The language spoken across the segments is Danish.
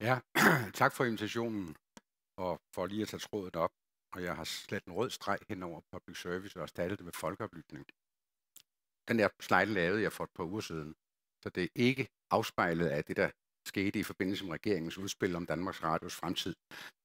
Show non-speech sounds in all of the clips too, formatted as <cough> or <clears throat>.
Ja, <clears throat> tak for invitationen og for lige at tage tråden op. Og jeg har slet en rød streg hen over public service og erstattet det med folkeoplysning. Den der slide lavede jeg for et par uger siden, så det er ikke afspejlet af det, der skete i forbindelse med regeringens udspil om Danmarks Radios fremtid.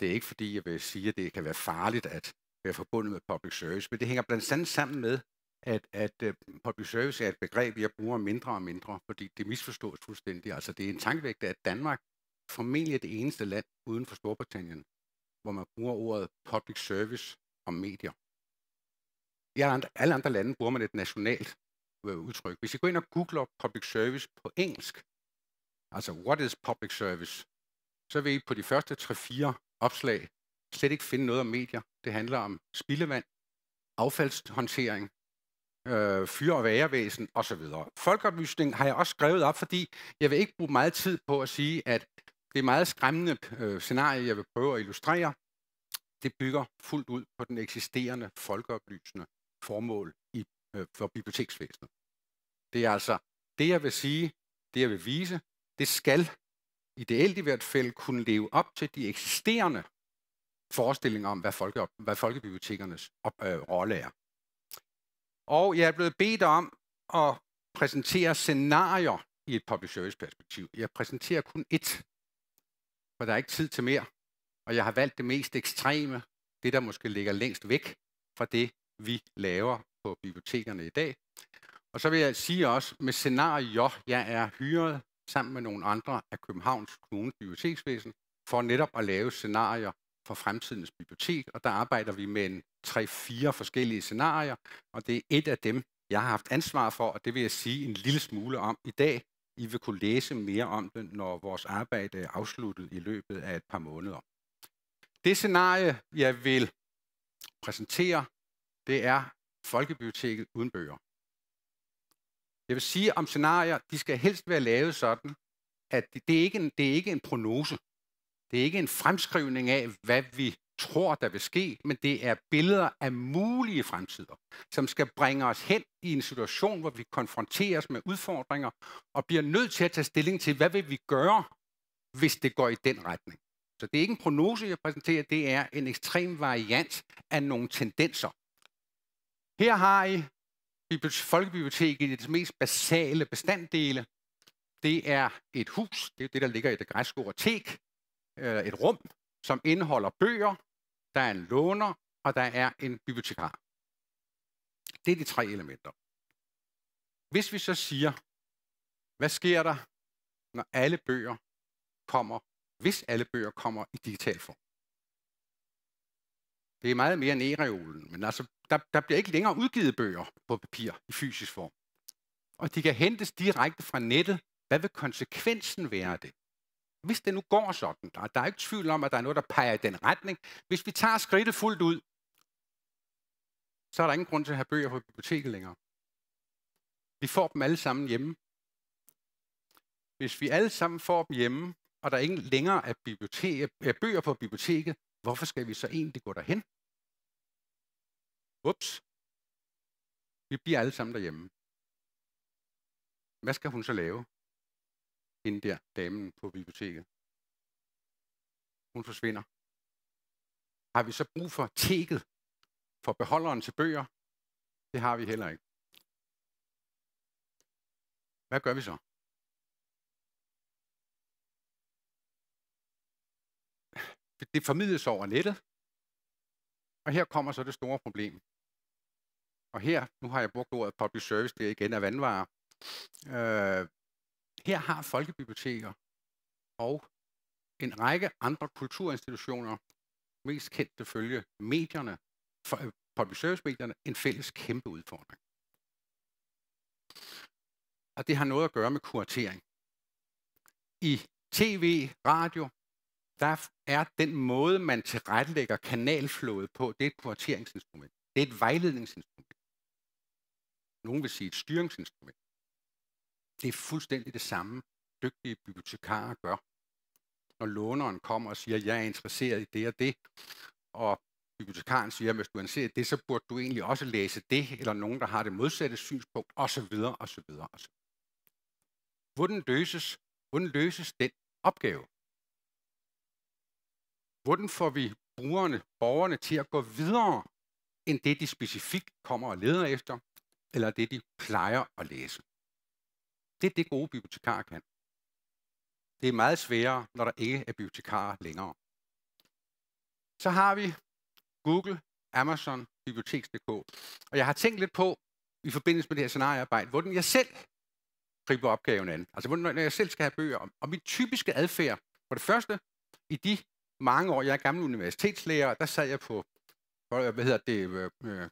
Det er ikke fordi, jeg vil sige, at det kan være farligt at være forbundet med public service, men det hænger blandt andet sammen med, at, at øh, public service er et begreb, jeg bruger mindre og mindre, fordi det misforstås fuldstændig. Altså det er en tankevægte, at Danmark formentlig det eneste land uden for Storbritannien, hvor man bruger ordet public service om medier. I alle andre lande bruger man et nationalt øh, udtryk. Hvis I går ind og googler public service på engelsk, altså what is public service, så vil I på de første 3-4 opslag slet ikke finde noget om medier. Det handler om spildevand, affaldshåndtering, øh, fyr- og værevæsen osv. Folkeoplysning har jeg også skrevet op, fordi jeg vil ikke bruge meget tid på at sige, at det meget skræmmende øh, scenarie, jeg vil prøve at illustrere, det bygger fuldt ud på den eksisterende folkeoplysende formål i, øh, for biblioteksvæsenet. Det er altså det, jeg vil sige, det jeg vil vise, det skal ideelt i hvert fald kunne leve op til de eksisterende forestillinger om, hvad, folke, hvad folkebibliotekernes op, øh, rolle er. Og jeg er blevet bedt om at præsentere scenarier i et public service perspektiv. Jeg præsenterer kun ét for der er ikke tid til mere. Og jeg har valgt det mest ekstreme, det der måske ligger længst væk fra det, vi laver på bibliotekerne i dag. Og så vil jeg sige også, med scenario, jeg er hyret sammen med nogle andre af Københavns Kommunes Biblioteksvæsen, for netop at lave scenarier for fremtidens bibliotek, og der arbejder vi med en fire forskellige scenarier, og det er et af dem, jeg har haft ansvar for, og det vil jeg sige en lille smule om i dag, i vil kunne læse mere om det, når vores arbejde er afsluttet i løbet af et par måneder. Det scenarie, jeg vil præsentere, det er Folkebiblioteket uden bøger. Jeg vil sige om scenarier, de skal helst være lavet sådan, at det, det, er, ikke en, det er ikke en prognose. Det er ikke en fremskrivning af, hvad vi tror, der vil ske, men det er billeder af mulige fremtider, som skal bringe os hen i en situation, hvor vi konfronteres med udfordringer og bliver nødt til at tage stilling til, hvad vil vi gøre, hvis det går i den retning. Så det er ikke en prognose, jeg præsenterer, det er en ekstrem variant af nogle tendenser. Her har I Folkebiblioteket i det mest basale bestanddele. Det er et hus, det er det, der ligger i det græske ord øh, et rum, som indeholder bøger, der er en låner, og der er en bibliotekar. Det er de tre elementer. Hvis vi så siger, hvad sker der, når alle bøger kommer, hvis alle bøger kommer i digital form? Det er meget mere end e-reolen, men altså, der, der bliver ikke længere udgivet bøger på papir i fysisk form. Og de kan hentes direkte fra nettet. Hvad vil konsekvensen være af det? hvis det nu går sådan, der, der er ikke tvivl om, at der er noget, der peger i den retning. Hvis vi tager skridtet fuldt ud, så er der ingen grund til at have bøger på biblioteket længere. Vi får dem alle sammen hjemme. Hvis vi alle sammen får dem hjemme, og der er ingen længere er bibliotek, er bøger på biblioteket, hvorfor skal vi så egentlig gå derhen? Ups. Vi bliver alle sammen derhjemme. Hvad skal hun så lave? hende der, damen på biblioteket. Hun forsvinder. Har vi så brug for teket for beholderen til bøger? Det har vi heller ikke. Hvad gør vi så? Det formidles over nettet, og her kommer så det store problem. Og her, nu har jeg brugt ordet public service, det igen af vandvarer. Øh, her har folkebiblioteker og en række andre kulturinstitutioner, mest kendt til følge medierne, for, public service-medierne, en fælles kæmpe udfordring. Og det har noget at gøre med kuratering. I tv, radio, der er den måde, man tilrettelægger kanalflådet på, det er et kurateringsinstrument. Det er et vejledningsinstrument. Nogle vil sige et styringsinstrument. Det er fuldstændig det samme, dygtige bibliotekarer gør. Når låneren kommer og siger, jeg er interesseret i det og det, og bibliotekaren siger, at hvis du er interesseret i det, så burde du egentlig også læse det, eller nogen, der har det modsatte synspunkt, osv. osv. osv. Hvordan løses, hvordan løses den opgave? Hvordan får vi brugerne, borgerne til at gå videre end det, de specifikt kommer og leder efter, eller det, de plejer at læse? Det er det gode bibliotekarer kan. Det er meget sværere, når der ikke er bibliotekarer længere. Så har vi Google, Amazon, biblioteks.dk. Og jeg har tænkt lidt på, i forbindelse med det her scenariearbejde, hvordan jeg selv griber opgaven an. Altså, hvordan jeg selv skal have bøger om. Og min typiske adfærd, for det første, i de mange år, jeg er gammel universitetslærer, der sad jeg på, hvad hedder det, øh, øh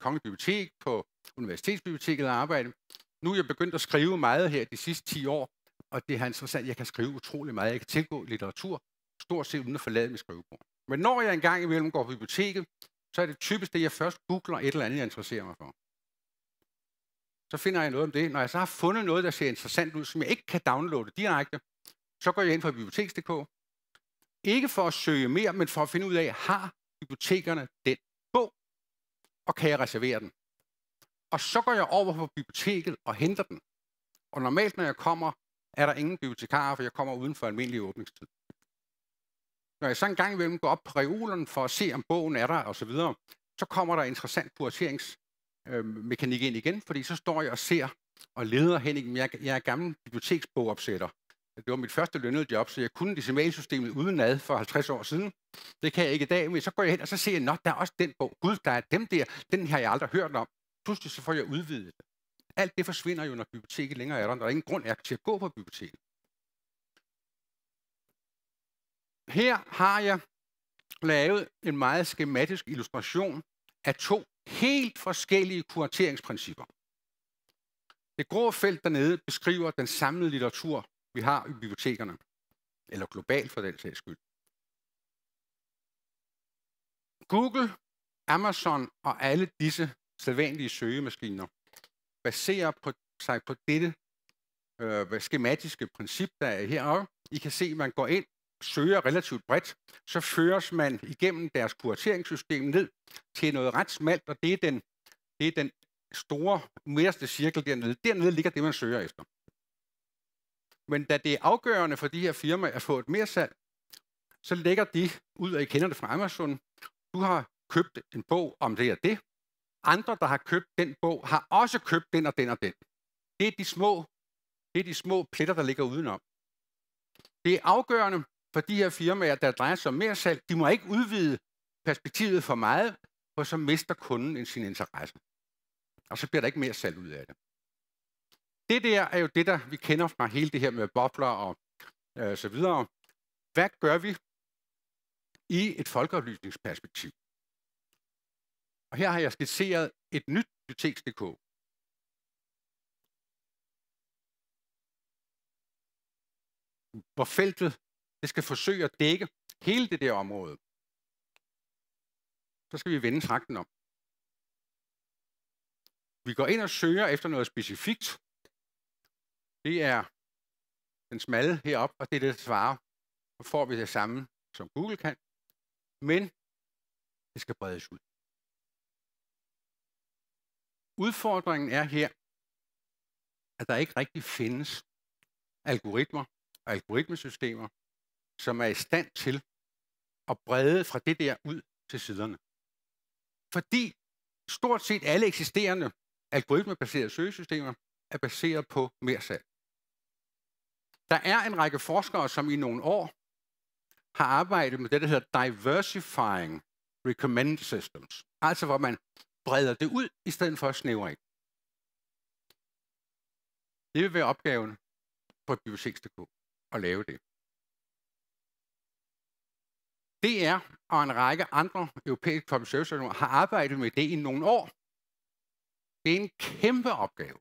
Kongens Bibliotek, på Universitetsbiblioteket og arbejde. Nu er jeg begyndt at skrive meget her de sidste 10 år, og det er interessant, jeg kan skrive utrolig meget. Jeg kan tilgå litteratur, stort set uden at forlade min skrivebord. Men når jeg engang imellem går på biblioteket, så er det typisk det, jeg først googler et eller andet, jeg interesserer mig for. Så finder jeg noget om det. Når jeg så har fundet noget, der ser interessant ud, som jeg ikke kan downloade direkte, så går jeg ind på biblioteks.dk. Ikke for at søge mere, men for at finde ud af, har bibliotekerne den bog, og kan jeg reservere den? Og så går jeg over på biblioteket og henter den. Og normalt, når jeg kommer, er der ingen bibliotekarer, for jeg kommer uden for almindelig åbningstid. Når jeg så en gang imellem går op på reolen for at se, om bogen er der osv., så, så kommer der interessant kurateringsmekanik øh, ind igen, fordi så står jeg og ser og leder hen. Igennem. Jeg, jeg er gammel biblioteksbogopsætter. Det var mit første lønnede job, så jeg kunne decimalsystemet uden ad for 50 år siden. Det kan jeg ikke i dag, men så går jeg hen, og så ser jeg, at der er også den bog. Gud, der er dem der. Den har jeg aldrig hørt om pludselig så får jeg udvidet det. Alt det forsvinder jo, når biblioteket længere er der. Der er ingen grund er til at gå på biblioteket. Her har jeg lavet en meget skematisk illustration af to helt forskellige kurateringsprincipper. Det grå felt dernede beskriver den samlede litteratur, vi har i bibliotekerne, eller globalt for den sags skyld. Google, Amazon og alle disse sædvanlige søgemaskiner, baserer på, sig på dette øh, skematiske princip, der er heroppe. I kan se, at man går ind, søger relativt bredt, så føres man igennem deres kurateringssystem ned til noget ret smalt, og det er den, det er den store midterste cirkel dernede. Dernede ligger det, man søger efter. Men da det er afgørende for de her firmaer at få et mere salg, så lægger de ud, og I kender det fra Amazon, du har købt en bog om det og det, andre, der har købt den bog, har også købt den og den og den. Det er de små, det er de små pletter, der ligger udenom. Det er afgørende for de her firmaer, der drejer sig om mere salg. De må ikke udvide perspektivet for meget, for så mister kunden sin interesse. Og så bliver der ikke mere salg ud af det. Det der er jo det, der vi kender fra hele det her med bobler og øh, så videre. Hvad gør vi i et folkeoplysningsperspektiv? Og her har jeg skitseret et nyt biblioteks.dk. Hvor feltet det skal forsøge at dække hele det der område. Så skal vi vende trakten om. Vi går ind og søger efter noget specifikt. Det er den smalle heroppe, og det er det, der svarer. Så får vi det samme, som Google kan. Men det skal bredes ud. Udfordringen er her, at der ikke rigtig findes algoritmer og algoritmesystemer, som er i stand til at brede fra det der ud til siderne. Fordi stort set alle eksisterende algoritmebaserede søgesystemer er baseret på mere salg. Der er en række forskere, som i nogle år har arbejdet med det, der hedder diversifying recommend systems. Altså hvor man breder det ud, i stedet for at snævre ind. Det vil være opgaven på biblioteks.dk at lave det. DR og en række andre europæiske public har arbejdet med det i nogle år. Det er en kæmpe opgave.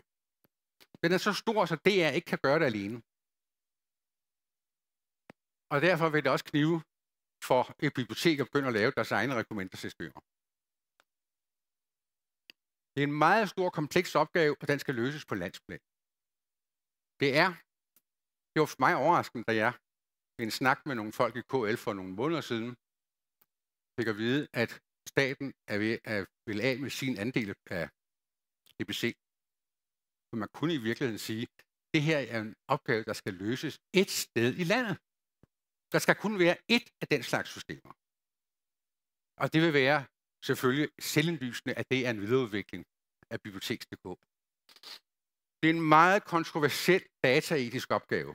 Den er så stor, så DR ikke kan gøre det alene. Og derfor vil det også knive for et bibliotek at begynde at lave deres egne rekommendationssystemer. Det er en meget stor, kompleks opgave, og den skal løses på landsplan. Det er, det var for mig overraskende, da jeg en snak med nogle folk i KL for nogle måneder siden, fik at vide, at staten er ved at vil af med sin andel af EBC. Så man kunne i virkeligheden sige, at det her er en opgave, der skal løses et sted i landet. Der skal kun være et af den slags systemer. Og det vil være selvfølgelig selvindlysende, at det er en videreudvikling af biblioteks.dk. Det er en meget kontroversiel dataetisk opgave.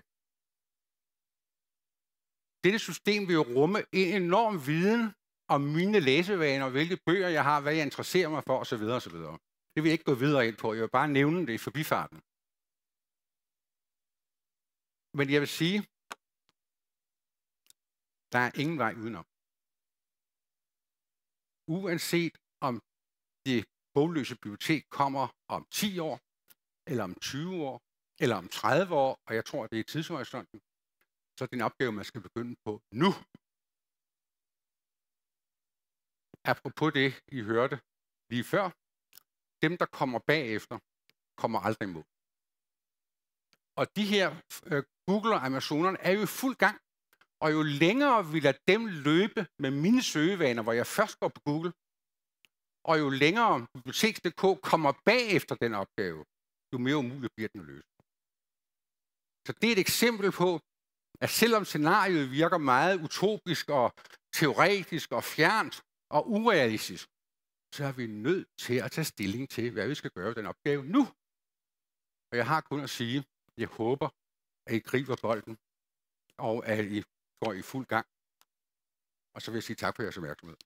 Dette system vil rumme en enorm viden om mine læsevaner, hvilke bøger jeg har, hvad jeg interesserer mig for osv. osv. Det vil jeg ikke gå videre ind på. Jeg vil bare nævne det i forbifarten. Men jeg vil sige, der er ingen vej udenom uanset om det bogløse bibliotek kommer om 10 år, eller om 20 år, eller om 30 år, og jeg tror, det er tidshorisonten, så er det en opgave, man skal begynde på nu. Apropos det, I hørte lige før, dem, der kommer bagefter, kommer aldrig imod. Og de her øh, Google og Amazonerne er jo i fuld gang og jo længere vi lader dem løbe med mine søgevaner, hvor jeg først går på Google, og jo længere biblioteks.dk kommer bag efter den opgave, jo mere umuligt bliver den at løse. Så det er et eksempel på, at selvom scenariet virker meget utopisk og teoretisk og fjernt og urealistisk, så er vi nødt til at tage stilling til, hvad vi skal gøre ved den opgave nu. Og jeg har kun at sige, at jeg håber, at I griber bolden, og at I går i fuld gang. Og så vil jeg sige tak for jeres opmærksomhed.